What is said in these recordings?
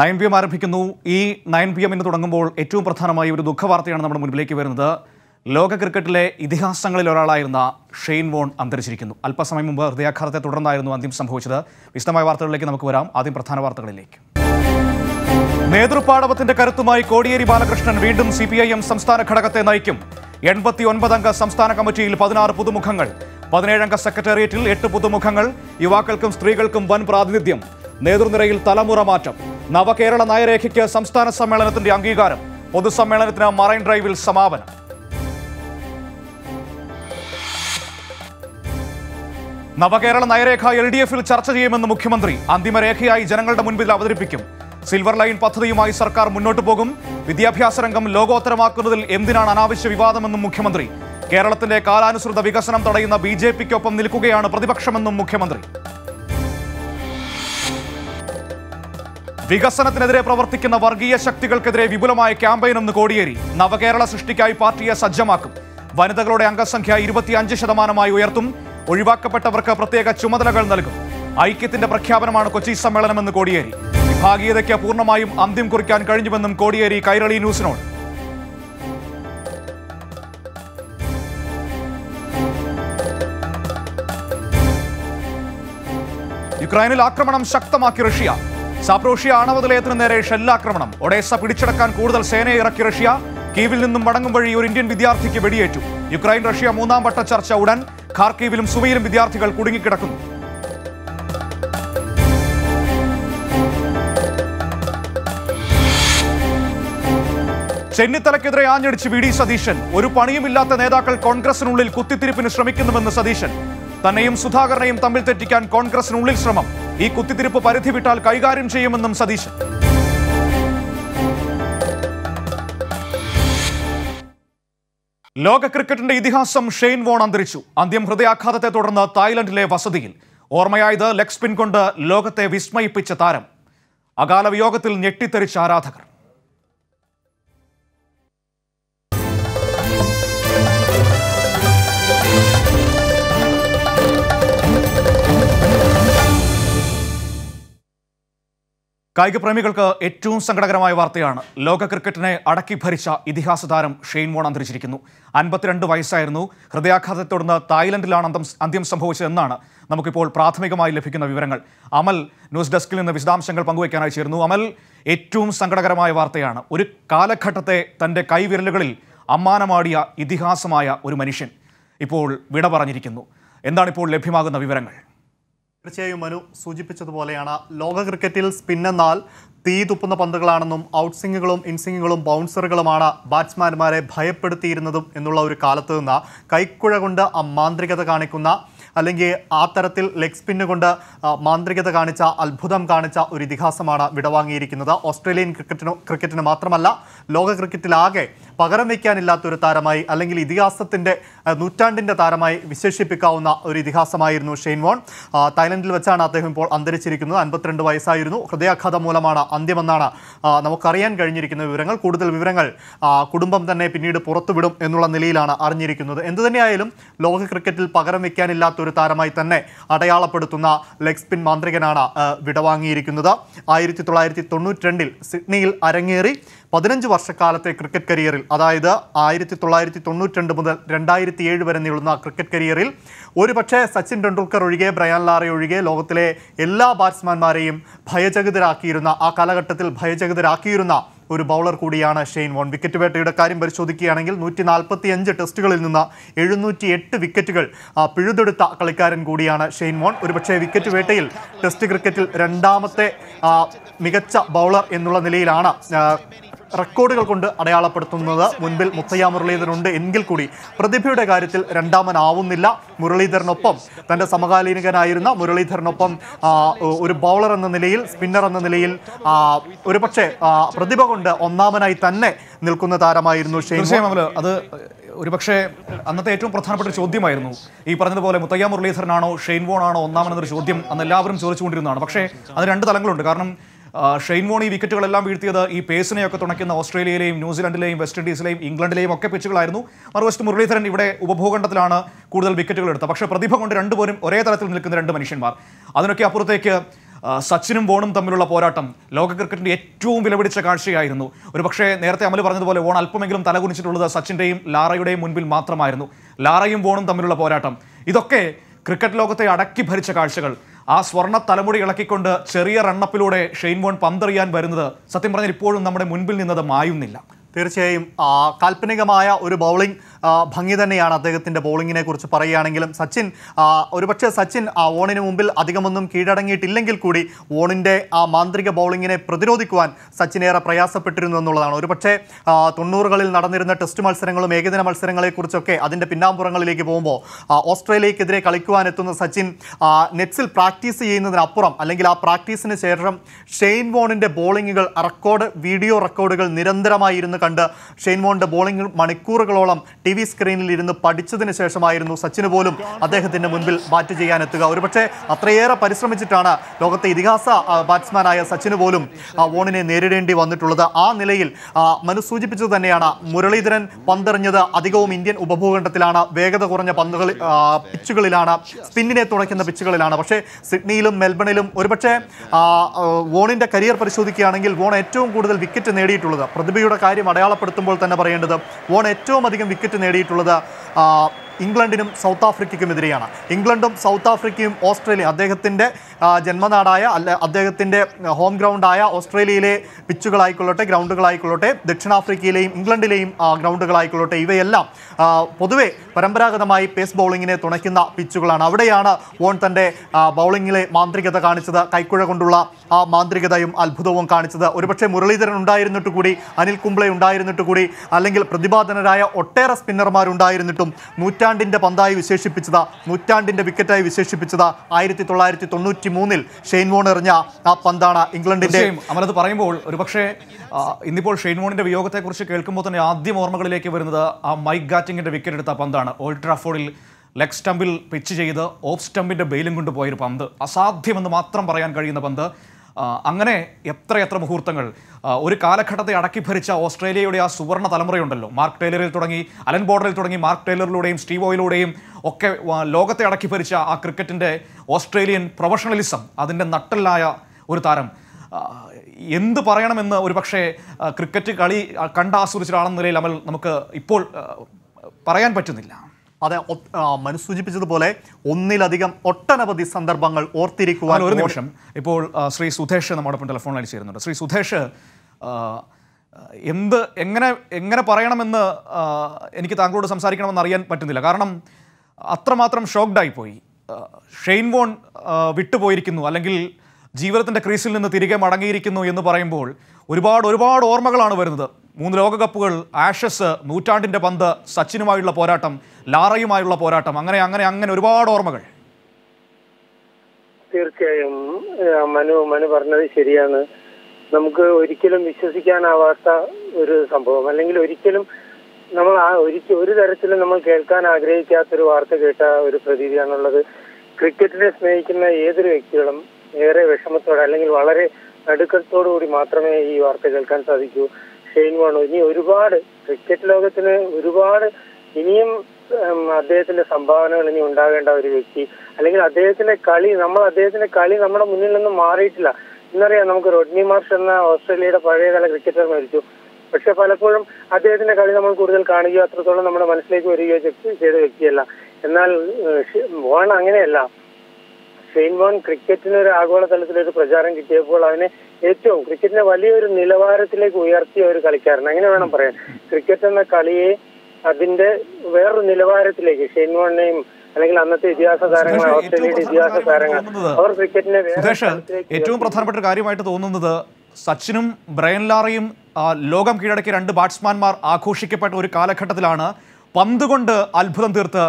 nine P M ആരംഭിക്കുന്നു ഈ nine P എമ്മിന് തുടങ്ങുമ്പോൾ ഏറ്റവും പ്രധാനമായ ഒരു ദുഃഖവാർത്തയാണ് നമ്മുടെ മുൻപിലേക്ക് വരുന്നത് ലോക ക്രിക്കറ്റിലെ ഇതിഹാസങ്ങളിൽ ഒരാളായിരുന്ന ഷെയ്ൻ വോൺ അന്തരിച്ചിരിക്കുന്നു അല്പസമയം മുമ്പ് ഹൃദയാഘാതത്തെ തുടർന്നായിരുന്നു അന്ത്യം സംഭവിച്ചത് വിശദമായ വാർത്തകളിലേക്ക് നമുക്ക് വരാം ആദ്യം പ്രധാന വാർത്തകളിലേക്ക് നേതൃപാടവത്തിന്റെ കരുത്തുമായി കോടിയേരി ബാലകൃഷ്ണൻ വീണ്ടും സി പി ഐ എം സംസ്ഥാന ഘടകത്തെ നയിക്കും എൺപത്തി ഒൻപതംഗ സംസ്ഥാന കമ്മിറ്റിയിൽ പതിനാറ് പുതുമുഖങ്ങൾ പതിനേഴംഗ സെക്രട്ടേറിയറ്റിൽ എട്ട് പുതുമുഖങ്ങൾ യുവാക്കൾക്കും സ്ത്രീകൾക്കും വൻ പ്രാതിനിധ്യം നേതൃനിരയിൽ തലമുറ മാറ്റം നവകേരള നയരേഖയ്ക്ക് സംസ്ഥാന സമ്മേളനത്തിന്റെ അംഗീകാരം പൊതുസമ്മേളനത്തിന് മറൈൻ ഡ്രൈവിൽ സമാപനം നവകേരള നയരേഖ എൽ ഡി എഫിൽ ചർച്ച ചെയ്യുമെന്ന് മുഖ്യമന്ത്രി അന്തിമരേഖയായി ജനങ്ങളുടെ മുൻപിൽ അവതരിപ്പിക്കും സിൽവർ ലൈൻ പദ്ധതിയുമായി സർക്കാർ മുന്നോട്ടു പോകും വിദ്യാഭ്യാസ രംഗം ലോകോത്തരമാക്കുന്നതിൽ എന്തിനാണ് അനാവശ്യ വിവാദമെന്നും മുഖ്യമന്ത്രി കേരളത്തിന്റെ കാലാനുസൃത വികസനം തടയുന്ന ബി ജെ പിക്കൊപ്പം നിൽക്കുകയാണ് പ്രതിപക്ഷമെന്നും മുഖ്യമന്ത്രി വികസനത്തിനെതിരെ പ്രവർത്തിക്കുന്ന വർഗീയ ശക്തികൾക്കെതിരെ വിപുലമായ ക്യാമ്പയിൻ ഒന്ന് കോടിയേരി നവകേരള സൃഷ്ടിക്കായി പാർട്ടിയെ സജ്ജമാക്കും വനിതകളുടെ അംഗസംഖ്യ ഇരുപത്തിയഞ്ച് ശതമാനമായി ഉയർത്തും ഒഴിവാക്കപ്പെട്ടവർക്ക് പ്രത്യേക ചുമതലകൾ നൽകും ഐക്യത്തിന്റെ പ്രഖ്യാപനമാണ് കൊച്ചി സമ്മേളനമെന്ന് കോടിയേരി വിഭാഗീയതയ്ക്ക് പൂർണ്ണമായും അന്ത്യം കുറിക്കാൻ കഴിഞ്ഞുവെന്നും കോടിയേരി കൈരളി ന്യൂസിനോട് യുക്രൈനിൽ ആക്രമണം ശക്തമാക്കി റഷ്യ സാപ്രോഷ്യ ആണവ നിലയത്തിന് നേരെ ഷെല്ലാക്രമണം ഒഡേസ പിടിച്ചടക്കാൻ കൂടുതൽ സേനയെ ഇറക്കി റഷ്യ കീവിൽ നിന്നും മടങ്ങും വഴി ഒരു ഇന്ത്യൻ വിദ്യാർത്ഥിക്ക് വെടിയേറ്റു യുക്രൈൻ റഷ്യ മൂന്നാം വട്ട ചർച്ച ഉടൻ ഖാർക്കീവിലും സുവയിലും വിദ്യാർത്ഥികൾ കുടുങ്ങിക്കിടക്കുന്നു ചെന്നിത്തലക്കെതിരെ ആഞ്ഞടിച്ച് വി ഡി സതീശൻ ഒരു പണിയുമില്ലാത്ത നേതാക്കൾ കോൺഗ്രസിനുള്ളിൽ കുത്തിത്തിരിപ്പിന് ശ്രമിക്കുന്നുവെന്ന് സതീശൻ തന്നെയും സുധാകരനെയും തമ്മിൽ തെറ്റിക്കാൻ കോൺഗ്രസിനുള്ളിൽ ശ്രമം ഈ കുത്തിത്തിരിപ്പ് പരിധി വിട്ടാൽ കൈകാര്യം ചെയ്യുമെന്നും സതീശൻ ലോക ക്രിക്കറ്റിന്റെ ഇതിഹാസം ഷെയ്ൻ വോൺ അന്തരിച്ചു അന്ത്യം ഹൃദയാഘാതത്തെ തുടർന്ന് തായ്ലൻഡിലെ വസതിയിൽ ഓർമ്മയായത് ലെഗ് സ്പിൻ കൊണ്ട് ലോകത്തെ വിസ്മയിപ്പിച്ച താരം അകാലവിയോഗത്തിൽ ഞെട്ടിത്തെറിച്ച ആരാധകർ കായിക പ്രേമികൾക്ക് ഏറ്റവും സങ്കടകരമായ വാർത്തയാണ് ലോക ക്രിക്കറ്റിനെ അടക്കി ഭരിച്ച ഇതിഹാസ താരം ഷെയ്ൻ വോൺ അന്തരിച്ചിരിക്കുന്നു അൻപത്തിരണ്ട് വയസ്സായിരുന്നു ഹൃദയാഘാതത്തെ തുടർന്ന് തായ്ലൻഡിലാണ് അന്തം അന്ത്യം സംഭവിച്ചതെന്നാണ് നമുക്കിപ്പോൾ പ്രാഥമികമായി ലഭിക്കുന്ന വിവരങ്ങൾ അമൽ ന്യൂസ് ഡെസ്കിൽ നിന്ന് വിശദാംശങ്ങൾ പങ്കുവയ്ക്കാനായി ചേരുന്നു അമൽ ഏറ്റവും സങ്കടകരമായ വാർത്തയാണ് ഒരു കാലഘട്ടത്തെ തൻ്റെ കൈവിരലുകളിൽ അമ്മാനമാടിയ ഇതിഹാസമായ ഒരു മനുഷ്യൻ ഇപ്പോൾ വിട പറഞ്ഞിരിക്കുന്നു എന്താണിപ്പോൾ ലഭ്യമാകുന്ന വിവരങ്ങൾ തീർച്ചയായും മനു സൂചിപ്പിച്ചതുപോലെയാണ് ലോക ക്രിക്കറ്റിൽ സ്പിന്നെന്നാൽ തീ തുപ്പുന്ന പന്തുകളാണെന്നും ഔട്ട്സിങ്ങുകളും ഇൻസിങ്ങുകളും ബൗൺസറുകളുമാണ് ബാറ്റ്സ്മാൻമാരെ ഭയപ്പെടുത്തിയിരുന്നതും എന്നുള്ള ഒരു കാലത്ത് നിന്ന് കൈക്കുഴ കൊണ്ട് അമാന്ത്രികത മാന്ത്രികത കാണിക്കുന്ന അല്ലെങ്കിൽ ആ തരത്തിൽ ലെഗ് സ്പിന്ന് കൊണ്ട് മാന്ത്രികത കാണിച്ച അത്ഭുതം കാണിച്ച ഒരു ഇതിഹാസമാണ് വിടവാങ്ങിയിരിക്കുന്നത് ഓസ്ട്രേലിയൻ ക്രിക്കറ്റിനോ ക്രിക്കറ്റിന് മാത്രമല്ല ലോക ക്രിക്കറ്റിലാകെ പകരം വയ്ക്കാനില്ലാത്ത ഒരു താരമായി അല്ലെങ്കിൽ ഇതിഹാസത്തിൻ്റെ നൂറ്റാണ്ടിൻ്റെ താരമായി വിശേഷിപ്പിക്കാവുന്ന ഒരു ഇതിഹാസമായിരുന്നു ഷെയ്ൻ വോൺ തായ്ലൻഡിൽ വെച്ചാണ് അദ്ദേഹം ഇപ്പോൾ അന്തരിച്ചിരിക്കുന്നത് അൻപത്തിരണ്ട് വയസ്സായിരുന്നു ഹൃദയാഘാതം മൂലമാണ് അന്ത്യമെന്നാണ് നമുക്കറിയാൻ കഴിഞ്ഞിരിക്കുന്ന വിവരങ്ങൾ കൂടുതൽ വിവരങ്ങൾ കുടുംബം തന്നെ പിന്നീട് പുറത്തുവിടും എന്നുള്ള നിലയിലാണ് അറിഞ്ഞിരിക്കുന്നത് എന്തുതന്നെയായാലും തന്നെയായാലും ലോക ക്രിക്കറ്റിൽ പകരം വയ്ക്കാനില്ലാത്ത ഒരു താരമായി തന്നെ അടയാളപ്പെടുത്തുന്ന ലെഗ് സ്പിൻ മാന്ത്രികനാണ് വിടവാങ്ങിയിരിക്കുന്നത് ആയിരത്തി തൊള്ളായിരത്തി തൊണ്ണൂറ്റി സിഡ്നിയിൽ അരങ്ങേറി പതിനഞ്ച് വർഷക്കാലത്തെ ക്രിക്കറ്റ് കരിയറിൽ അതായത് ആയിരത്തി തൊള്ളായിരത്തി തൊണ്ണൂറ്റി രണ്ട് മുതൽ രണ്ടായിരത്തി ഏഴ് വരെ നീളുന്ന ക്രിക്കറ്റ് കരിയറിൽ ഒരുപക്ഷെ സച്ചിൻ ടെണ്ടുൽക്കർ ഒഴികെ ബ്രയാൻ ലാറെ ഒഴികെ ലോകത്തിലെ എല്ലാ ബാറ്റ്സ്മാൻമാരെയും ഭയചകിതരാക്കിയിരുന്ന ആ കാലഘട്ടത്തിൽ ഭയചകിതരാക്കിയിരുന്ന ഒരു ബൗളർ കൂടിയാണ് ഷെയ്ൻ വോൺ വിക്കറ്റ് വേട്ടയുടെ കാര്യം പരിശോധിക്കുകയാണെങ്കിൽ നൂറ്റി നാൽപ്പത്തി അഞ്ച് ടെസ്റ്റുകളിൽ നിന്ന് എഴുന്നൂറ്റി എട്ട് വിക്കറ്റുകൾ പിഴുതെടുത്ത കളിക്കാരൻ കൂടിയാണ് ഷെയ്ൻ വോൺ ഒരുപക്ഷേ വിക്കറ്റ് വേട്ടയിൽ ടെസ്റ്റ് ക്രിക്കറ്റിൽ രണ്ടാമത്തെ മികച്ച ബൗളർ എന്നുള്ള നിലയിലാണ് റെക്കോർഡുകൾ കൊണ്ട് അടയാളപ്പെടുത്തുന്നത് മുൻപിൽ മുത്തയ്യ മുരളീധരനുണ്ട് എങ്കിൽ കൂടി പ്രതിഭയുടെ കാര്യത്തിൽ രണ്ടാമനാവുന്നില്ല മുരളീധരനൊപ്പം തൻ്റെ സമകാലീനകനായിരുന്ന മുരളീധരനൊപ്പം ഒരു ബൗളർ എന്ന നിലയിൽ സ്പിന്നർ എന്ന നിലയിൽ ഒരുപക്ഷെ പ്രതിഭ കൊണ്ട് ഒന്നാമനായി തന്നെ നിൽക്കുന്ന താരമായിരുന്നു ഷെയ്ൻ അത് ഒരുപക്ഷെ അന്നത്തെ ഏറ്റവും പ്രധാനപ്പെട്ട ചോദ്യമായിരുന്നു ഈ പറഞ്ഞതുപോലെ മുത്തയ്യ മുരളീധരനാണോ ഷെയ്ൻ ആണോ ഒന്നാമനെന്നൊരു ചോദ്യം അന്ന് എല്ലാവരും ചോദിച്ചുകൊണ്ടിരുന്നതാണ് പക്ഷേ അത് രണ്ട് തലങ്ങളുണ്ട് കാരണം ഷെയ്ൻ മോണി വിക്കറ്റുകളെല്ലാം വീഴ്ത്തിയത് ഈ പേസിനെയൊക്കെ തുണയ്ക്കുന്ന ഓസ്ട്രേലിയയിലെയും ന്യൂസിലൻഡിലെയും വെസ്റ്റ് ഇൻഡീസിലെയും ഇംഗ്ലണ്ടിലെയും ഒക്കെ പിച്ചുകളായിരുന്നു മറുവശത്ത് മുരളീധരൻ ഇവിടെ ഉപഭൂഖണ്ഡത്തിലാണ് കൂടുതൽ വിക്കറ്റുകൾ എടുത്തത് പക്ഷേ പ്രതിഭ കൊണ്ട് രണ്ടുപേരും ഒരേ തലത്തിൽ നിൽക്കുന്ന രണ്ട് മനുഷ്യന്മാർ അതിനൊക്കെ അപ്പുറത്തേക്ക് സച്ചിനും വോണും തമ്മിലുള്ള പോരാട്ടം ലോക ക്രിക്കറ്റിൻ്റെ ഏറ്റവും വിലപിടിച്ച കാഴ്ചയായിരുന്നു ഒരു പക്ഷേ നേരത്തെ അമല് പറഞ്ഞതുപോലെ വോൺ അല്പമെങ്കിലും തലകുനിച്ചിട്ടുള്ളത് സച്ചിൻ്റെയും ലാറയുടെയും മുൻപിൽ മാത്രമായിരുന്നു ലാറയും വോണും തമ്മിലുള്ള പോരാട്ടം ഇതൊക്കെ ക്രിക്കറ്റ് ലോകത്തെ അടക്കി ഭരിച്ച കാഴ്ചകൾ ആ സ്വർണ്ണ തലമുടി ഇളക്കിക്കൊണ്ട് ചെറിയ റണ്ണപ്പിലൂടെ ഷെയ്ൻ വോൺ പന്തെറിയാൻ വരുന്നത് സത്യം പറഞ്ഞാൽ ഇപ്പോഴും നമ്മുടെ മുൻപിൽ നിന്നത് മായുന്നില്ല തീർച്ചയായും കാൽപ്പനികമായ ഒരു ബൗളിംഗ് ഭംഗി തന്നെയാണ് അദ്ദേഹത്തിൻ്റെ ബൗളിങ്ങിനെ കുറിച്ച് പറയുകയാണെങ്കിലും സച്ചിൻ ഒരുപക്ഷെ സച്ചിൻ വോണിന് മുമ്പിൽ അധികമൊന്നും കീഴടങ്ങിയിട്ടില്ലെങ്കിൽ കൂടി ഓണിൻ്റെ ആ മാന്ത്രിക ബൗളിങ്ങിനെ പ്രതിരോധിക്കുവാൻ സച്ചിനേറെ പ്രയാസപ്പെട്ടിരുന്നു എന്നുള്ളതാണ് ഒരുപക്ഷെ തൊണ്ണൂറുകളിൽ നടന്നിരുന്ന ടെസ്റ്റ് മത്സരങ്ങളും ഏകദിന മത്സരങ്ങളെക്കുറിച്ചൊക്കെ അതിൻ്റെ പിന്നാമ്പുറങ്ങളിലേക്ക് പോകുമ്പോൾ ഓസ്ട്രേലിയക്കെതിരെ കളിക്കുവാനെത്തുന്ന സച്ചിൻ നെറ്റ്സിൽ പ്രാക്ടീസ് ചെയ്യുന്നതിനപ്പുറം അല്ലെങ്കിൽ ആ പ്രാക്ടീസിന് ശേഷം ഷെയ്ൻ വോണിൻ്റെ ബോളിങ്ങുകൾ റെക്കോർഡ് വീഡിയോ റെക്കോർഡുകൾ നിരന്തരമായി ഇരുന്ന് കണ്ട് ഷെയ്ൻ വോണിന്റെ ബോളിംഗ് മണിക്കൂറുകളോളം ടി വി സ്ക്രീനിൽ ഇരുന്ന് പഠിച്ചതിന് ശേഷമായിരുന്നു സച്ചിന് പോലും അദ്ദേഹത്തിന്റെ മുൻപിൽ ബാറ്റ് ചെയ്യാനെത്തുക ഒരുപക്ഷെ അത്രയേറെ പരിശ്രമിച്ചിട്ടാണ് ലോകത്തെ ഇതിഹാസ ബാറ്റ്സ്മാനായ സച്ചിന് പോലും വോണിനെ നേരിടേണ്ടി വന്നിട്ടുള്ളത് ആ നിലയിൽ മനു സൂചിപ്പിച്ചത് തന്നെയാണ് മുരളീധരൻ പന്തെറിഞ്ഞത് അധികവും ഇന്ത്യൻ ഉപഭൂഖണ്ഡത്തിലാണ് വേഗത കുറഞ്ഞ പന്തുകൾ പിച്ചുകളിലാണ് സ്പിന്നിനെ തുണയ്ക്കുന്ന പിച്ചുകളിലാണ് പക്ഷേ സിഡ്നിയിലും മെൽബണിലും ഒരുപക്ഷെ വോണിൻ്റെ കരിയർ പരിശോധിക്കുകയാണെങ്കിൽ വോൺ ഏറ്റവും കൂടുതൽ വിക്കറ്റ് നേടിയിട്ടുള്ളത് പ്രതിഭയുടെ കാര്യമാണ് അടയാളപ്പെടുത്തുമ്പോൾ തന്നെ പറയേണ്ടത് വോൺ ഏറ്റവും അധികം വിക്കറ്റ് നേടിയിട്ടുള്ളത് ഇംഗ്ലണ്ടിനും സൗത്ത് ആഫ്രിക്കയ്ക്കുമെതിരെയാണ് ഇംഗ്ലണ്ടും സൗത്ത് ആഫ്രിക്കയും ഓസ്ട്രേലിയ അദ്ദേഹത്തിൻ്റെ ജന്മനാടായ അല്ല അദ്ദേഹത്തിൻ്റെ ഹോം ഗ്രൗണ്ടായ ഓസ്ട്രേലിയയിലെ പിച്ചുകളായിക്കൊള്ളട്ടെ ഗ്രൗണ്ടുകളായിക്കൊള്ളട്ടെ ദക്ഷിണാഫ്രിക്കയിലെയും ഇംഗ്ലണ്ടിലെയും ഗ്രൗണ്ടുകളായിക്കൊള്ളട്ടെ ഇവയെല്ലാം പൊതുവെ പരമ്പരാഗതമായി പേസ് ബൗളിങ്ങിനെ തുണയ്ക്കുന്ന പിച്ചുകളാണ് അവിടെയാണ് വോൺ തൻ്റെ ബൗളിങ്ങിലെ മാന്ത്രികത കാണിച്ചത് കൈക്കുഴ കൊണ്ടുള്ള ആ മാന്ത്രികതയും അത്ഭുതവും കാണിച്ചത് ഒരുപക്ഷെ മുരളീധരൻ ഉണ്ടായിരുന്നിട്ട് കൂടി അനിൽ കുംബ്ലെ ഉണ്ടായിരുന്നിട്ട് കൂടി അല്ലെങ്കിൽ പ്രതിഭാധനരായ ഒട്ടേറെ സ്പിന്നർമാരുണ്ടായിരുന്നിട്ടും നൂറ്റി നൂറ്റാണ്ടിൻ്റെ പന്തായി വിശേഷിപ്പിച്ചത് നൂറ്റാണ്ടിൻ്റെ വിക്കറ്റായി വിശേഷിപ്പിച്ചത് ആയിരത്തി തൊള്ളായിരത്തി തൊണ്ണൂറ്റി മൂന്നിൽ ഷെയ്ൻ വോൺ എറിഞ്ഞ ആ പന്താണ് ഇംഗ്ലണ്ടിൻ്റെ അമലത് പറയുമ്പോൾ ഒരുപക്ഷേ ഇന്നിപ്പോൾ ഷെയ്ൻ വോണിൻ്റെ വിയോഗത്തെക്കുറിച്ച് കേൾക്കുമ്പോൾ തന്നെ ആദ്യം ഓർമ്മകളിലേക്ക് വരുന്നത് ആ മൈക്ക് ഗാറ്റിങ്ങിൻ്റെ വിക്കറ്റ് എടുത്ത പന്താണ് ഓൾഡ് ലെഗ് സ്റ്റമ്പിൽ പിച്ച് ചെയ്ത് ഓഫ് സ്റ്റമ്പിൻ്റെ ബെയിലും പോയൊരു പന്ത് അസാധ്യമെന്ന് മാത്രം പറയാൻ കഴിയുന്ന പന്ത് അങ്ങനെ എത്രയെത്ര മുഹൂർത്തങ്ങൾ ഒരു കാലഘട്ടത്തെ അടക്കി ഭരിച്ച ഓസ്ട്രേലിയയുടെ ആ സുവർണ തലമുറയുണ്ടല്ലോ മാർക്ക് ടൈലറിൽ തുടങ്ങി അലൻ ബോർഡറിൽ തുടങ്ങി മാർക്ക് ടൈലറിലൂടെയും സ്റ്റീവോയിലൂടെയും ഒക്കെ ലോകത്തെ അടക്കി ഭരിച്ച ആ ക്രിക്കറ്റിൻ്റെ ഓസ്ട്രേലിയൻ പ്രൊഫഷണലിസം അതിൻ്റെ നട്ടലായ ഒരു താരം എന്ത് പറയണമെന്ന് ഒരു പക്ഷേ ക്രിക്കറ്റ് കളി കണ്ടാസ്വദിച്ച നിലയിൽ അമൽ നമുക്ക് ഇപ്പോൾ പറയാൻ പറ്റുന്നില്ല അത് സൂചിപ്പിച്ചതുപോലെ ഒന്നിലധികം ഒട്ടനവധി സന്ദർഭങ്ങൾ ഓർത്തിരിക്കുവാൻ ഒരു നിമിഷം ഇപ്പോൾ ശ്രീ സുധേഷ് നമ്മോടൊപ്പം ടെലിഫോൺ ലൈൻ ശ്രീ സുധേഷ് എന്ത് എങ്ങനെ എങ്ങനെ പറയണമെന്ന് എനിക്ക് താങ്കളോട് സംസാരിക്കണമെന്ന് അറിയാൻ പറ്റുന്നില്ല കാരണം അത്രമാത്രം ഷോക്ക്ഡായി പോയി ഷെയ്ൻ വോൺ വിട്ടുപോയിരിക്കുന്നു അല്ലെങ്കിൽ ജീവിതത്തിൻ്റെ ക്രീസിൽ നിന്ന് തിരികെ മടങ്ങിയിരിക്കുന്നു എന്ന് പറയുമ്പോൾ ഒരുപാട് ഒരുപാട് ഓർമ്മകളാണ് വരുന്നത് മൂന്ന് ലോകകപ്പുകൾ ആഷസ് നൂറ്റാണ്ടിൻ്റെ പന്ത് സച്ചിനുമായുള്ള പോരാട്ടം ലാറയുമായുള്ള പോരാട്ടം അങ്ങനെ അങ്ങനെ അങ്ങനെ ഒരുപാട് ഓർമ്മകൾ തീർച്ചയായും മനു മനു പറഞ്ഞത് ശരിയാണ് നമുക്ക് ഒരിക്കലും വിശ്വസിക്കാനാവാത്ത ഒരു സംഭവം അല്ലെങ്കിൽ ഒരിക്കലും നമ്മൾ ആ ഒരു തരത്തിലും നമ്മൾ കേൾക്കാൻ ആഗ്രഹിക്കാത്ത ഒരു വാർത്ത കേട്ട ഒരു പ്രതീതിയാണുള്ളത് ക്രിക്കറ്റിനെ സ്നേഹിക്കുന്ന ഏതൊരു വ്യക്തികളും ഏറെ വിഷമത്തോടെ അല്ലെങ്കിൽ വളരെ നടുക്കത്തോടു കൂടി മാത്രമേ ഈ വാർത്ത കേൾക്കാൻ സാധിക്കൂ ഷെയ്ൻ വാണോ ഇനി ഒരുപാട് ക്രിക്കറ്റ് ലോകത്തിന് ഒരുപാട് ഇനിയും അദ്ദേഹത്തിന്റെ സംഭാവനകൾ ഇനി ഉണ്ടാകേണ്ട ഒരു വ്യക്തി അല്ലെങ്കിൽ അദ്ദേഹത്തിന്റെ കളി നമ്മൾ അദ്ദേഹത്തിന്റെ കളി നമ്മുടെ മുന്നിൽ നിന്നും മാറിയിട്ടില്ല എന്നറിയാം നമുക്ക് റോഡ്നി മാർഷ് എന്ന ഓസ്ട്രേലിയയുടെ പഴയകാല ക്രിക്കറ്റർ മരിച്ചു പക്ഷെ പലപ്പോഴും അദ്ദേഹത്തിന്റെ കളി നമ്മൾ കൂടുതൽ കാണുകയോ അത്രത്തോളം നമ്മുടെ മനസ്സിലേക്ക് വരികയോ ചെയ്ത വ്യക്തിയല്ല എന്നാൽ വോൺ അങ്ങനെയല്ല ഷെയ്ൻ വോൺ ക്രിക്കറ്റിന് ഒരു ആഗോള തലത്തിൽ ഒരു പ്രചാരം കിട്ടിയപ്പോൾ അവനെ ഏറ്റവും ക്രിക്കറ്റിനെ വലിയൊരു നിലവാരത്തിലേക്ക് ഉയർത്തിയ ഒരു കളിക്കാരൻ അങ്ങനെ വേണം പറയാൻ ക്രിക്കറ്റ് എന്ന കളിയെ അതിന്റെ വേറൊരു നിലവാരത്തിലേക്ക് ഷെയ്ൻവോണിനെയും അല്ലെങ്കിൽ അന്നത്തെ ഇതിഹാസ താരങ്ങൾ ഓസ്ട്രേലിയയുടെ ഇതിഹാസ താരങ്ങൾ അവർ ക്രിക്കറ്റിനെ ഏറ്റവും പ്രധാനപ്പെട്ട ഒരു കാര്യമായിട്ട് തോന്നുന്നത് സച്ചിനും ബ്രയൻ ലാറയും ലോകം കീഴടക്കിയ രണ്ട് ബാറ്റ്സ്മാൻമാർ ആഘോഷിക്കപ്പെട്ട ഒരു കാലഘട്ടത്തിലാണ് പന്ത് കൊണ്ട് അത്ഭുതം തീർത്ത്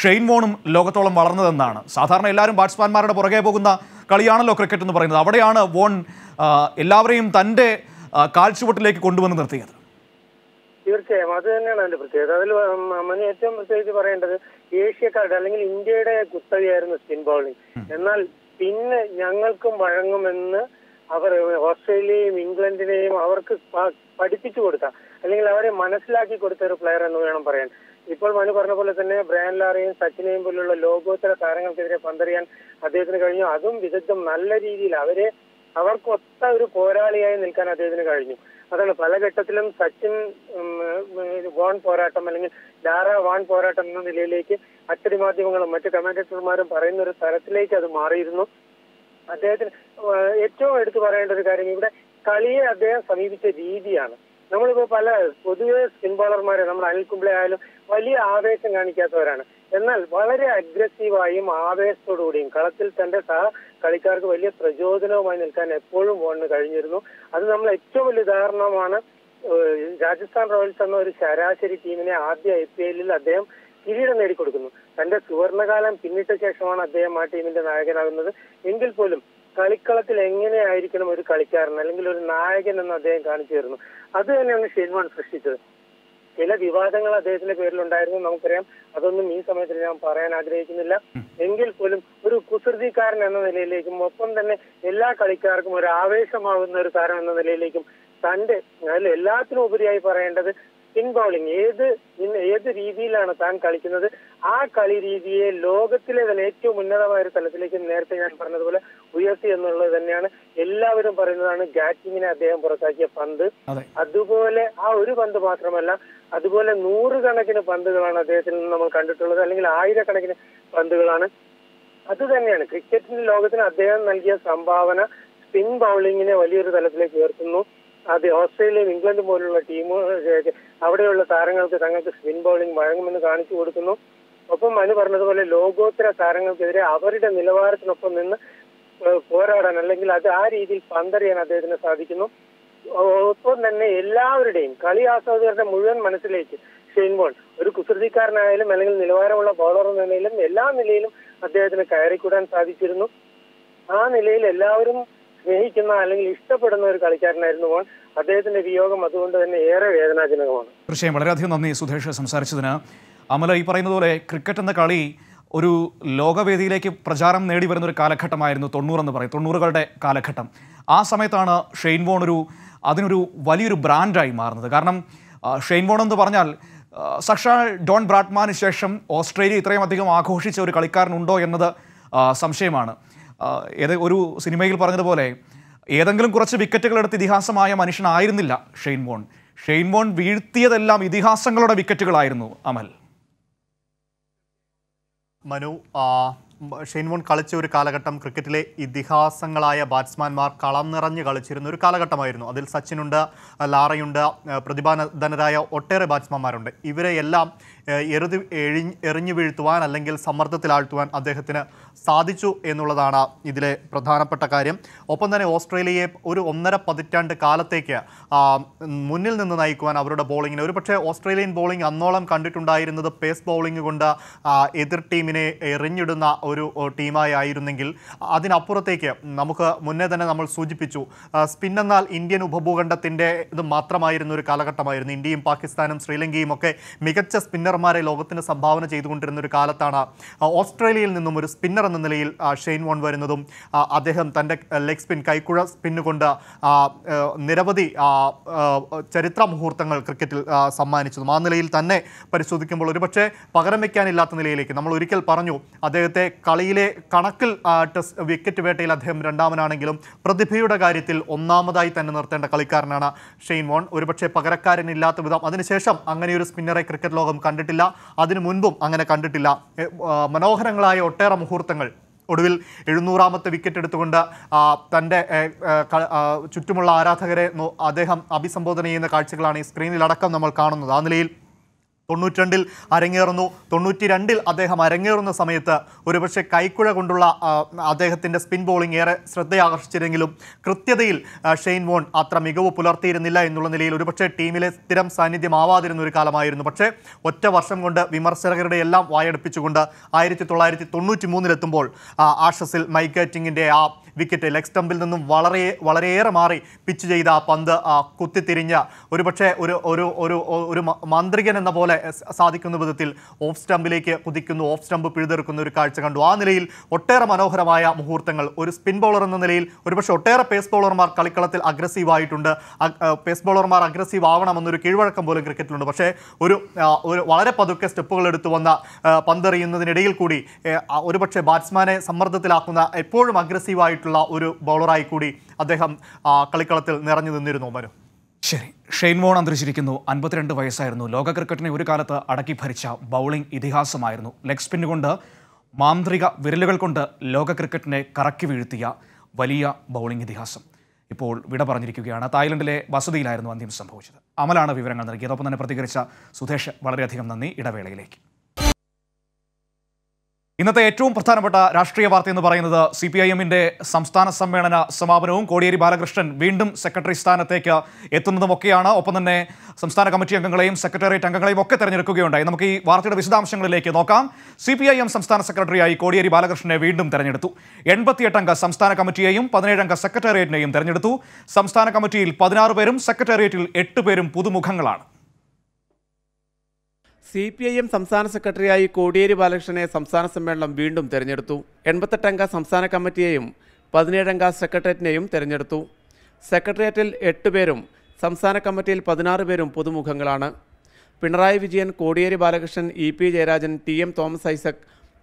ഷെയ്ൻ വോണും ലോകത്തോളം വളർന്നതെന്നാണ് സാധാരണ എല്ലാവരും ബാറ്റ്സ്മാൻമാരുടെ പുറകെ പോകുന്ന കളിയാണല്ലോ ക്രിക്കറ്റ് എന്ന് പറയുന്നത് അവിടെയാണ് വോൺ എല്ലാവരെയും തൻ്റെ കാൽച്ചുവട്ടിലേക്ക് കൊണ്ടുവന്ന് നിർത്തിയത് തീർച്ചയായും അത് തന്നെയാണ് അതിന്റെ പ്രത്യേകത അതിൽ മന ഏറ്റവും പ്രത്യേകിച്ച് പറയേണ്ടത് ഏഷ്യക്കാരുടെ അല്ലെങ്കിൽ ഇന്ത്യയുടെ കുത്തകയായിരുന്നു സ്പിൻ ബോളിംഗ് എന്നാൽ പിന്നെ ഞങ്ങൾക്കും വഴങ്ങുമെന്ന് അവർ ഓസ്ട്രേലിയയും ഇംഗ്ലണ്ടിനെയും അവർക്ക് പഠിപ്പിച്ചു കൊടുത്ത അല്ലെങ്കിൽ അവരെ മനസ്സിലാക്കി കൊടുത്ത ഒരു പ്ലെയർ എന്ന് വേണം പറയാൻ ഇപ്പോൾ മനു പറഞ്ഞ പോലെ തന്നെ ബ്രാൻ ലാറയും സച്ചിനെയും പോലുള്ള ലോകോത്തര താരങ്ങൾക്കെതിരെ പന്തറിയാൻ അദ്ദേഹത്തിന് കഴിഞ്ഞു അതും വിദഗ്ധം നല്ല രീതിയിൽ അവരെ അവർക്കൊത്ത ഒരു പോരാളിയായി നിൽക്കാൻ അദ്ദേഹത്തിന് കഴിഞ്ഞു അതാണ് പല ഘട്ടത്തിലും സച്ചിൻ വോൺ പോരാട്ടം അല്ലെങ്കിൽ ഡാറ വാൺ പോരാട്ടം എന്ന നിലയിലേക്ക് അച്ചടി മാധ്യമങ്ങളും മറ്റു കമന്റേറ്റർമാരും പറയുന്ന ഒരു തരത്തിലേക്ക് അത് മാറിയിരുന്നു അദ്ദേഹത്തിന് ഏറ്റവും എടുത്തു പറയേണ്ട ഒരു കാര്യം ഇവിടെ കളിയെ അദ്ദേഹം സമീപിച്ച രീതിയാണ് നമ്മളിപ്പോ പല പൊതുവെ സ്പിൻ ബോളർമാരെ നമ്മൾ അനിൽ കുംബ്ലെ ആയാലും വലിയ ആവേശം കാണിക്കാത്തവരാണ് എന്നാൽ വളരെ അഗ്രസീവായും ആവേശത്തോടുകൂടിയും കളത്തിൽ തന്റെ സഹ കളിക്കാർക്ക് വലിയ പ്രചോദനവുമായി നിൽക്കാൻ എപ്പോഴും വോണിന് കഴിഞ്ഞിരുന്നു അത് നമ്മൾ ഏറ്റവും വലിയ ഉദാഹരണമാണ് രാജസ്ഥാൻ റോയൽസ് എന്ന ഒരു ശരാശരി ടീമിനെ ആദ്യ ഐ പി എല്ലിൽ അദ്ദേഹം കിരീടം നേടിക്കൊടുക്കുന്നു തന്റെ സുവർണകാലം പിന്നിട്ട ശേഷമാണ് അദ്ദേഹം ആ ടീമിന്റെ നായകനാകുന്നത് എങ്കിൽ പോലും കളിക്കളത്തിൽ എങ്ങനെയായിരിക്കണം ഒരു കളിക്കാരൻ അല്ലെങ്കിൽ ഒരു നായകൻ എന്ന് അദ്ദേഹം കാണിച്ചു തരുന്നു അത് തന്നെയാണ് ഷെയ്ൻവാൺ സൃഷ്ടിച്ചത് ചില വിവാദങ്ങൾ അദ്ദേഹത്തിന്റെ പേരിൽ ഉണ്ടായിരുന്നു നമുക്കറിയാം അതൊന്നും ഈ സമയത്ത് ഞാൻ പറയാൻ ആഗ്രഹിക്കുന്നില്ല എങ്കിൽ പോലും ഒരു കുസൃതിക്കാരൻ എന്ന നിലയിലേക്കും ഒപ്പം തന്നെ എല്ലാ കളിക്കാർക്കും ഒരു ആവേശമാകുന്ന ഒരു താരം എന്ന നിലയിലേക്കും തന്റെ അതിൽ എല്ലാത്തിനും ഉപരിയായി പറയേണ്ടത് സ്പിൻ ബൗളിംഗ് ഏത് ഏത് രീതിയിലാണ് താൻ കളിക്കുന്നത് ആ കളി രീതിയെ ലോകത്തിലെ തന്നെ ഏറ്റവും ഉന്നതമായ ഒരു തലത്തിലേക്ക് നേരത്തെ ഞാൻ പറഞ്ഞതുപോലെ ഉയർത്തി എന്നുള്ളത് തന്നെയാണ് എല്ലാവരും പറയുന്നതാണ് ഗാറ്റിങ്ങിനെ അദ്ദേഹം പുറത്താക്കിയ പന്ത് അതുപോലെ ആ ഒരു പന്ത് മാത്രമല്ല അതുപോലെ നൂറുകണക്കിന് പന്തുകളാണ് അദ്ദേഹത്തിൽ നിന്ന് നമ്മൾ കണ്ടിട്ടുള്ളത് അല്ലെങ്കിൽ ആയിരക്കണക്കിന് പന്തുകളാണ് അത് തന്നെയാണ് ക്രിക്കറ്റിന് ലോകത്തിന് അദ്ദേഹം നൽകിയ സംഭാവന സ്പിൻ ബൗളിങ്ങിനെ വലിയൊരു തലത്തിലേക്ക് ഉയർത്തുന്നു അത് ഓസ്ട്രേലിയയും ഇംഗ്ലണ്ടും പോലുള്ള ടീമുകൾ അവിടെയുള്ള താരങ്ങൾക്ക് തങ്ങൾക്ക് സ്പിൻ ബൗളിംഗ് വഴങ്ങുമെന്ന് കാണിച്ചു കൊടുക്കുന്നു ഒപ്പം അനു പറഞ്ഞതുപോലെ ലോകോത്തര താരങ്ങൾക്കെതിരെ അവരുടെ നിലവാരത്തിനൊപ്പം നിന്ന് പോരാടാൻ അല്ലെങ്കിൽ അത് ആ രീതിയിൽ പന്തറിയാൻ അദ്ദേഹത്തിന് സാധിക്കുന്നു ഒപ്പം തന്നെ എല്ലാവരുടെയും കളി ആസ്വാദകരുടെ മുഴുവൻ മനസ്സിലേക്ക് ചെയ്യുമ്പോൾ ഒരു കുസൃതിക്കാരനായാലും അല്ലെങ്കിൽ നിലവാരമുള്ള ബോളർ എന്ന നിലയിലും എല്ലാ നിലയിലും അദ്ദേഹത്തിന് കയറിക്കൂടാൻ സാധിച്ചിരുന്നു ആ നിലയിൽ എല്ലാവരും സ്നേഹിക്കുന്ന അല്ലെങ്കിൽ ഇഷ്ടപ്പെടുന്ന ഒരു കളിക്കാരനായിരുന്നു മോൻ അദ്ദേഹത്തിന്റെ വിയോഗം അതുകൊണ്ട് തന്നെ ഏറെ വേദനാജനകമാണ് തീർച്ചയായും വളരെയധികം നന്ദി സുധേഷ് സംസാരിച്ചതിന് അമല ഈ പറയുന്നത് പോലെ ക്രിക്കറ്റ് എന്ന കളി ഒരു ലോകവേദിയിലേക്ക് പ്രചാരം നേടി വരുന്ന ഒരു കാലഘട്ടമായിരുന്നു തൊണ്ണൂറെന്ന് പറയും തൊണ്ണൂറുകളുടെ കാലഘട്ടം ആ സമയത്താണ് ഷെയ്ൻ വോൺ ഒരു അതിനൊരു വലിയൊരു ബ്രാൻഡായി മാറുന്നത് കാരണം ഷെയ്ൻ വോൺ എന്ന് പറഞ്ഞാൽ സക്ഷ ഡോൺ ബ്രാഡ്മാന് ശേഷം ഓസ്ട്രേലിയ ഇത്രയും അധികം ആഘോഷിച്ച ഒരു കളിക്കാരനുണ്ടോ എന്നത് സംശയമാണ് ഏത് ഒരു സിനിമയിൽ പറഞ്ഞതുപോലെ ഏതെങ്കിലും കുറച്ച് വിക്കറ്റുകൾ എടുത്ത് ഇതിഹാസമായ മനുഷ്യനായിരുന്നില്ല ഷെയ്ൻ വോൺ ഷെയ്ൻ വോൺ വീഴ്ത്തിയതെല്ലാം ഇതിഹാസങ്ങളുടെ വിക്കറ്റുകളായിരുന്നു അമൽ മനു ഷെയ്ൻവോൺ കളിച്ച ഒരു കാലഘട്ടം ക്രിക്കറ്റിലെ ഇതിഹാസങ്ങളായ ബാറ്റ്സ്മാൻമാർ കളം നിറഞ്ഞ് കളിച്ചിരുന്ന ഒരു കാലഘട്ടമായിരുന്നു അതിൽ സച്ചിനുണ്ട് ലാറയുണ്ട് പ്രതിഭാധനരായ ഒട്ടേറെ ബാറ്റ്സ്മാൻമാരുണ്ട് ഇവരെ എല്ലാം എറുതി എഴി എറിഞ്ഞു വീഴ്ത്തുവാൻ അല്ലെങ്കിൽ സമ്മർദ്ദത്തിലാഴ്ത്തുവാൻ അദ്ദേഹത്തിന് സാധിച്ചു എന്നുള്ളതാണ് ഇതിലെ പ്രധാനപ്പെട്ട കാര്യം ഒപ്പം തന്നെ ഓസ്ട്രേലിയയെ ഒരു ഒന്നര പതിറ്റാണ്ട് കാലത്തേക്ക് മുന്നിൽ നിന്ന് നയിക്കുവാൻ അവരുടെ ബോളിങ്ങിന് ഒരു പക്ഷേ ഓസ്ട്രേലിയൻ ബോളിംഗ് അന്നോളം കണ്ടിട്ടുണ്ടായിരുന്നത് പേസ് ബോളിംഗ് കൊണ്ട് എതിർ ടീമിനെ എറിഞ്ഞിടുന്ന ഒരു ടീമായി ആയിരുന്നെങ്കിൽ അതിനപ്പുറത്തേക്ക് നമുക്ക് മുന്നേ തന്നെ നമ്മൾ സൂചിപ്പിച്ചു എന്നാൽ ഇന്ത്യൻ ഉപഭൂഖണ്ഡത്തിൻ്റെ ഇത് മാത്രമായിരുന്ന ഒരു കാലഘട്ടമായിരുന്നു ഇന്ത്യയും പാകിസ്ഥാനും ശ്രീലങ്കയും ഒക്കെ മികച്ച സ്പിന്നർ ബൗളർമാരെ ലോകത്തിന് സംഭാവന ചെയ്തുകൊണ്ടിരുന്ന ഒരു കാലത്താണ് ഓസ്ട്രേലിയയിൽ നിന്നും ഒരു സ്പിന്നർ എന്ന നിലയിൽ ഷെയ്ൻ വോൺ വരുന്നതും അദ്ദേഹം തൻ്റെ ലെഗ് സ്പിൻ കൈക്കുഴ സ്പിന്ന് കൊണ്ട് നിരവധി ചരിത്ര മുഹൂർത്തങ്ങൾ ക്രിക്കറ്റിൽ സമ്മാനിച്ചതും ആ നിലയിൽ തന്നെ പരിശോധിക്കുമ്പോൾ ഒരുപക്ഷെ പകരം വയ്ക്കാനില്ലാത്ത നിലയിലേക്ക് നമ്മൾ ഒരിക്കൽ പറഞ്ഞു അദ്ദേഹത്തെ കളിയിലെ കണക്കിൽ ടെസ്റ്റ് വിക്കറ്റ് വേട്ടയിൽ അദ്ദേഹം രണ്ടാമനാണെങ്കിലും പ്രതിഭയുടെ കാര്യത്തിൽ ഒന്നാമതായി തന്നെ നിർത്തേണ്ട കളിക്കാരനാണ് ഷെയ്ൻ വോൺ ഒരുപക്ഷെ പകരക്കാരനില്ലാത്ത വിധം അതിനുശേഷം അങ്ങനെയൊരു സ്പിന്നറെ ക്രിക്കറ്റ് ലോകം കണ്ടിട്ടില്ല കണ്ടിട്ടില്ല അതിനു മുൻപും അങ്ങനെ കണ്ടിട്ടില്ല മനോഹരങ്ങളായ ഒട്ടേറെ മുഹൂർത്തങ്ങൾ ഒടുവിൽ എഴുന്നൂറാമത്തെ വിക്കറ്റ് എടുത്തുകൊണ്ട് തൻ്റെ ചുറ്റുമുള്ള ആരാധകരെ അദ്ദേഹം അഭിസംബോധന ചെയ്യുന്ന കാഴ്ചകളാണ് ഈ സ്ക്രീനിലടക്കം നമ്മൾ കാണുന്നത് ആ നിലയിൽ തൊണ്ണൂറ്റിരണ്ടിൽ അരങ്ങേറുന്നു തൊണ്ണൂറ്റി രണ്ടിൽ അദ്ദേഹം അരങ്ങേറുന്ന സമയത്ത് ഒരുപക്ഷെ കൈക്കുഴ കൊണ്ടുള്ള അദ്ദേഹത്തിൻ്റെ സ്പിൻ ബോളിംഗ് ഏറെ ശ്രദ്ധയാകർഷിച്ചിരുന്നെങ്കിലും കൃത്യതയിൽ ഷെയ്ൻ വോൺ അത്ര മികവ് പുലർത്തിയിരുന്നില്ല എന്നുള്ള നിലയിൽ ഒരുപക്ഷെ ടീമിലെ സ്ഥിരം സാന്നിധ്യമാവാതിരുന്ന ഒരു കാലമായിരുന്നു പക്ഷേ ഒറ്റ വർഷം കൊണ്ട് വിമർശകരുടെ എല്ലാം വായടുപ്പിച്ചുകൊണ്ട് ആയിരത്തി തൊള്ളായിരത്തി തൊണ്ണൂറ്റി മൂന്നിലെത്തുമ്പോൾ ആഷസിൽ മൈക്കാറ്റിങ്ങിൻ്റെ ആ വിക്കറ്റ് ലെഗ് സ്റ്റമ്പിൽ നിന്നും വളരെ വളരെയേറെ മാറി പിച്ച് ചെയ്ത ആ പന്ത് കുത്തിത്തിരിഞ്ഞ ഒരുപക്ഷെ ഒരു ഒരു ഒരു ഒരു മാന്ത്രികൻ എന്ന പോലെ സാധിക്കുന്ന വിധത്തിൽ ഓഫ് സ്റ്റമ്പിലേക്ക് കുതിക്കുന്നു ഓഫ് സ്റ്റമ്പ് പിഴുതെറുക്കുന്ന ഒരു കാഴ്ച കണ്ടു ആ നിലയിൽ ഒട്ടേറെ മനോഹരമായ മുഹൂർത്തങ്ങൾ ഒരു സ്പിൻ ബോളർ എന്ന നിലയിൽ ഒരുപക്ഷെ ഒട്ടേറെ പേസ് ബോളർമാർ കളിക്കളത്തിൽ അഗ്രസീവ് ആയിട്ടുണ്ട് പേസ് ബോളർമാർ അഗ്രസീവ് ആവണമെന്നൊരു കീഴ്വഴക്കം പോലും ക്രിക്കറ്റിലുണ്ട് പക്ഷേ ഒരു ഒരു വളരെ പതുക്കെ സ്റ്റെപ്പുകൾ എടുത്തു വന്ന പന്തെറിയുന്നതിനിടയിൽ കൂടി ഒരുപക്ഷെ ബാറ്റ്സ്മാനെ സമ്മർദ്ദത്തിലാക്കുന്ന എപ്പോഴും അഗ്രസീവായിട്ടുള്ള ഒരു ബൗളറായി കൂടി അദ്ദേഹം കളിക്കളത്തിൽ നിറഞ്ഞു നിന്നിരുന്നു മനു ശരി ഷെയ്ൻ വോൺ അന്തരിച്ചിരിക്കുന്നു അൻപത്തിരണ്ട് വയസ്സായിരുന്നു ലോക ക്രിക്കറ്റിനെ ഒരു കാലത്ത് അടക്കി ഭരിച്ച ബൗളിംഗ് ഇതിഹാസമായിരുന്നു ലെഗ് സ്പിൻ കൊണ്ട് മാന്ത്രിക വിരലുകൾ കൊണ്ട് ലോക ക്രിക്കറ്റിനെ കറക്കി വീഴ്ത്തിയ വലിയ ബൗളിംഗ് ഇതിഹാസം ഇപ്പോൾ വിട പറഞ്ഞിരിക്കുകയാണ് തായ്ലൻഡിലെ വസതിയിലായിരുന്നു അന്ത്യം സംഭവിച്ചത് അമലാണ് വിവരങ്ങൾ നൽകിയത് ഒപ്പം തന്നെ പ്രതികരിച്ച സുധേഷ് വളരെയധികം നന്ദി ഇടവേളയിലേക്ക് ഇന്നത്തെ ഏറ്റവും പ്രധാനപ്പെട്ട രാഷ്ട്രീയ വാർത്ത എന്ന് പറയുന്നത് സി പി ഐ എമ്മിൻ്റെ സംസ്ഥാന സമ്മേളന സമാപനവും കോടിയേരി ബാലകൃഷ്ണൻ വീണ്ടും സെക്രട്ടറി സ്ഥാനത്തേക്ക് എത്തുന്നതുമൊക്കെയാണ് ഒപ്പം തന്നെ സംസ്ഥാന കമ്മിറ്റി അംഗങ്ങളെയും സെക്രട്ടേറിയറ്റ് അംഗങ്ങളെയും ഒക്കെ തെരഞ്ഞെടുക്കുകയുണ്ടായി നമുക്ക് ഈ വാർത്തയുടെ വിശദാംശങ്ങളിലേക്ക് നോക്കാം സി പി ഐ എം സംസ്ഥാന സെക്രട്ടറിയായി കോടിയേരി ബാലകൃഷ്ണനെ വീണ്ടും തെരഞ്ഞെടുത്തു എൺപത്തിയെട്ടംഗ സംസ്ഥാന കമ്മിറ്റിയെയും പതിനേഴംഗ സെക്രട്ടേറിയറ്റിനെയും തെരഞ്ഞെടുത്തു സംസ്ഥാന കമ്മിറ്റിയിൽ പതിനാറ് പേരും സെക്രട്ടേറിയറ്റിൽ എട്ട് പേരും പുതുമുഖങ്ങളാണ് സി പി ഐ എം സംസ്ഥാന സെക്രട്ടറിയായി കോടിയേരി ബാലകൃഷ്ണനെ സംസ്ഥാന സമ്മേളനം വീണ്ടും തെരഞ്ഞെടുത്തു എൺപത്തെട്ടംഗ സംസ്ഥാന കമ്മിറ്റിയെയും പതിനേഴംഗ സെക്രട്ടേറിയറ്റിനെയും തെരഞ്ഞെടുത്തു സെക്രട്ടേറിയറ്റിൽ എട്ട് പേരും സംസ്ഥാന കമ്മിറ്റിയിൽ പതിനാറ് പേരും പുതുമുഖങ്ങളാണ് പിണറായി വിജയൻ കോടിയേരി ബാലകൃഷ്ണൻ ഇ പി ജയരാജൻ ടി എം തോമസ് ഐസക്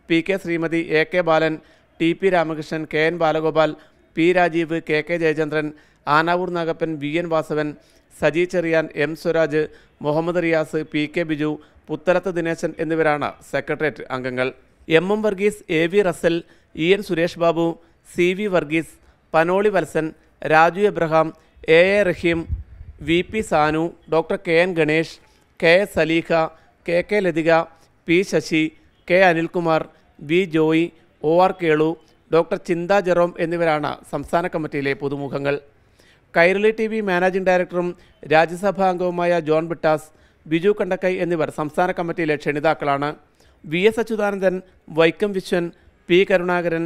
പി കെ ശ്രീമതി എ കെ ബാലൻ ടി പി രാമകൃഷ്ണൻ കെ എൻ ബാലഗോപാൽ പി രാജീവ് കെ കെ ജയചന്ദ്രൻ ആനാവൂർ നാഗപ്പൻ വി എൻ വാസവൻ സജി ചെറിയാൻ എം സ്വരാജ് മുഹമ്മദ് റിയാസ് പി കെ ബിജു പുത്തലത്ത് ദിനേശൻ എന്നിവരാണ് സെക്രട്ടേറിയറ്റ് അംഗങ്ങൾ M M Varghese A V Russell E N Suresh Babu C V Varghese Panoli Valsan Raju Abraham A A Rahim V P Sanu doctor K N Ganesh K S Salikha K K Lathika P Sasi K Anilkumar V Joy O R Kelu doctor Chintha Jerome എന്നിവരാണ് സംസ്ഥാന കമ്മിറ്റിയിലെ പുതുമുഖങ്ങൾ കൈരളി ടി വി മാനേജിംഗ് ഡയറക്ടറും രാജ്യസഭാ അംഗവുമായ ജോൺ ബിട്ടാസ് ബിജു കണ്ടക്കൈ എന്നിവർ സംസ്ഥാന കമ്മിറ്റിയിലെ ക്ഷണിതാക്കളാണ് വി എസ് അച്യുതാനന്ദൻ വൈക്കം വിശ്വൻ പി കരുണാകരൻ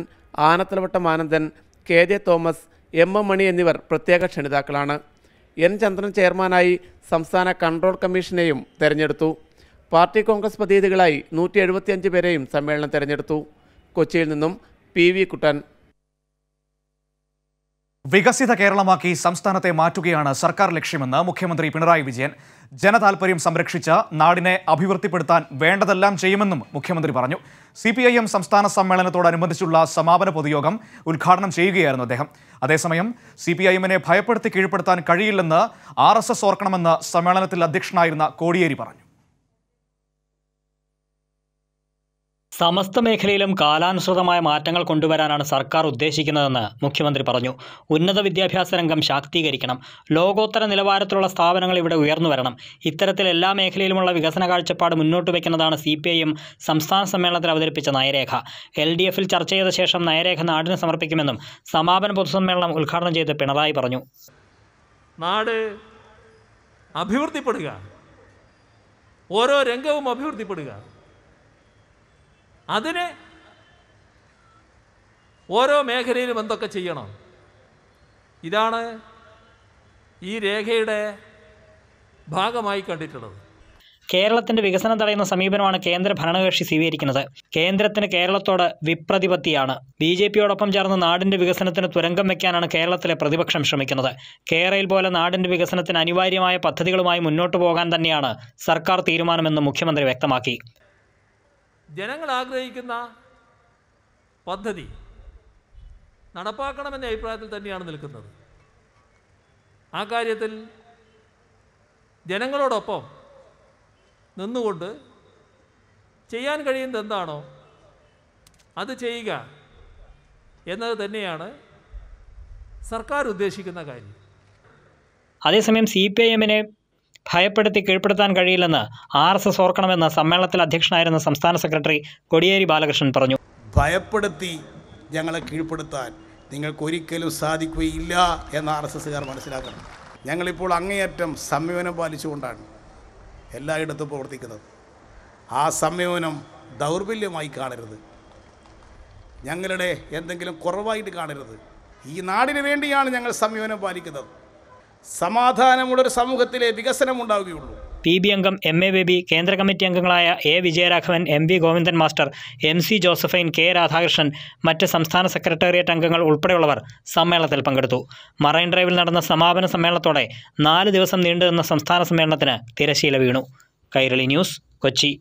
ആനത്തലവട്ടം ആനന്ദൻ കെ ജെ തോമസ് എം എം മണി എന്നിവർ പ്രത്യേക ക്ഷണിതാക്കളാണ് എൻ ചന്ദ്രൻ ചെയർമാനായി സംസ്ഥാന കൺട്രോൾ കമ്മീഷനെയും തെരഞ്ഞെടുത്തു പാർട്ടി കോൺഗ്രസ് പ്രതിനിധികളായി നൂറ്റി എഴുപത്തിയഞ്ച് പേരെയും സമ്മേളനം തെരഞ്ഞെടുത്തു കൊച്ചിയിൽ നിന്നും പി വി കുട്ടൻ വികസിത കേരളമാക്കി സംസ്ഥാനത്തെ മാറ്റുകയാണ് സർക്കാർ ലക്ഷ്യമെന്ന് മുഖ്യമന്ത്രി പിണറായി വിജയൻ ജനതാൽപര്യം സംരക്ഷിച്ച നാടിനെ അഭിവൃദ്ധിപ്പെടുത്താൻ വേണ്ടതെല്ലാം ചെയ്യുമെന്നും മുഖ്യമന്ത്രി പറഞ്ഞു സി പി ഐ എം സംസ്ഥാന സമ്മേളനത്തോടനുബന്ധിച്ചുള്ള സമാപന പൊതുയോഗം ഉദ്ഘാടനം ചെയ്യുകയായിരുന്നു അദ്ദേഹം അതേസമയം സി പി ഐ എമ്മിനെ ഭയപ്പെടുത്തി കീഴ്പ്പെടുത്താൻ കഴിയില്ലെന്ന് ആർ എസ് എസ് ഓർക്കണമെന്ന് സമ്മേളനത്തിൽ അധ്യക്ഷനായിരുന്ന കോടിയേരി പറഞ്ഞു സമസ്ത മേഖലയിലും കാലാനുസൃതമായ മാറ്റങ്ങൾ കൊണ്ടുവരാനാണ് സർക്കാർ ഉദ്ദേശിക്കുന്നതെന്ന് മുഖ്യമന്ത്രി പറഞ്ഞു ഉന്നത വിദ്യാഭ്യാസ രംഗം ശാക്തീകരിക്കണം ലോകോത്തര നിലവാരത്തിലുള്ള സ്ഥാപനങ്ങൾ ഇവിടെ ഉയർന്നു വരണം ഇത്തരത്തിൽ എല്ലാ മേഖലയിലുമുള്ള വികസന കാഴ്ചപ്പാട് മുന്നോട്ട് വയ്ക്കുന്നതാണ് സി സംസ്ഥാന സമ്മേളനത്തിൽ അവതരിപ്പിച്ച നയരേഖ എൽ ഡി എഫിൽ ചർച്ച ചെയ്ത ശേഷം നയരേഖ നാടിന് സമർപ്പിക്കുമെന്നും സമാപന പൊതുസമ്മേളനം ഉദ്ഘാടനം ചെയ്ത് പിണറായി പറഞ്ഞു നാട് അഭിവൃദ്ധിപ്പെടുക ഓരോ രംഗവും അഭിവൃദ്ധിപ്പെടുക അതിന് ഓരോ മേഖലയിലും എന്തൊക്കെ ചെയ്യണം ഇതാണ് ഈ രേഖയുടെ ഭാഗമായി കണ്ടിട്ടുള്ളത് കേരളത്തിന്റെ വികസനം തടയുന്ന സമീപനമാണ് കേന്ദ്ര ഭരണകക്ഷി സ്വീകരിക്കുന്നത് കേന്ദ്രത്തിന് കേരളത്തോട് വിപ്രതിപത്തിയാണ് ബി ജെ പിയോടൊപ്പം ചേർന്ന് നാടിന്റെ വികസനത്തിന് തുരങ്കം വെക്കാനാണ് കേരളത്തിലെ പ്രതിപക്ഷം ശ്രമിക്കുന്നത് കേരളയിൽ പോലെ നാടിന്റെ വികസനത്തിന് അനിവാര്യമായ പദ്ധതികളുമായി മുന്നോട്ടു പോകാൻ തന്നെയാണ് സർക്കാർ തീരുമാനമെന്ന് മുഖ്യമന്ത്രി വ്യക്തമാക്കി ജനങ്ങൾ ആഗ്രഹിക്കുന്ന പദ്ധതി നടപ്പാക്കണമെന്ന അഭിപ്രായത്തിൽ തന്നെയാണ് നിൽക്കുന്നത് ആ കാര്യത്തിൽ ജനങ്ങളോടൊപ്പം നിന്നുകൊണ്ട് ചെയ്യാൻ കഴിയുന്നത് എന്താണോ അത് ചെയ്യുക എന്നത് തന്നെയാണ് സർക്കാർ ഉദ്ദേശിക്കുന്ന കാര്യം അതേസമയം സി പി ഐ എമ്മിനെ ഭയപ്പെടുത്തി കീഴ്പ്പെടുത്താൻ കഴിയില്ലെന്ന് ആർ എസ് എസ് ഓർക്കണമെന്ന് സമ്മേളനത്തിൽ അധ്യക്ഷനായിരുന്ന സംസ്ഥാന സെക്രട്ടറി കൊടിയേരി ബാലകൃഷ്ണൻ പറഞ്ഞു ഭയപ്പെടുത്തി ഞങ്ങളെ കീഴ്പ്പെടുത്താൻ നിങ്ങൾക്ക് ഒരിക്കലും സാധിക്കുകയില്ല എന്ന് ആർ എസ് എസ്സുകാർ മനസ്സിലാക്കണം ഞങ്ങളിപ്പോൾ അങ്ങേയറ്റം സംയമനം പാലിച്ചുകൊണ്ടാണ് എല്ലായിടത്തും പ്രവർത്തിക്കുന്നത് ആ സംയമനം ദൗർബല്യമായി കാണരുത് ഞങ്ങളുടെ എന്തെങ്കിലും കുറവായിട്ട് കാണരുത് ഈ നാടിന് വേണ്ടിയാണ് ഞങ്ങൾ സംയമനം പാലിക്കുന്നത് സമാധാനമുള്ളൊരു സമൂഹത്തിലെ വികസനം ഉണ്ടാവുകയുള്ളൂ പി ബി അംഗം എം എ ബേബി കേന്ദ്ര കമ്മിറ്റി അംഗങ്ങളായ എ വിജയരാഘവൻ എം വി ഗോവിന്ദൻ മാസ്റ്റർ എം സി ജോസഫൈൻ കെ രാധാകൃഷ്ണൻ മറ്റ് സംസ്ഥാന സെക്രട്ടേറിയറ്റ് അംഗങ്ങൾ ഉൾപ്പെടെയുള്ളവർ സമ്മേളനത്തിൽ പങ്കെടുത്തു മറൈൻ ഡ്രൈവിൽ നടന്ന സമാപന സമ്മേളനത്തോടെ നാല് ദിവസം നീണ്ടുനിന്ന സംസ്ഥാന സമ്മേളനത്തിന് തിരശീല വീണു കൈരളി ന്യൂസ് കൊച്ചി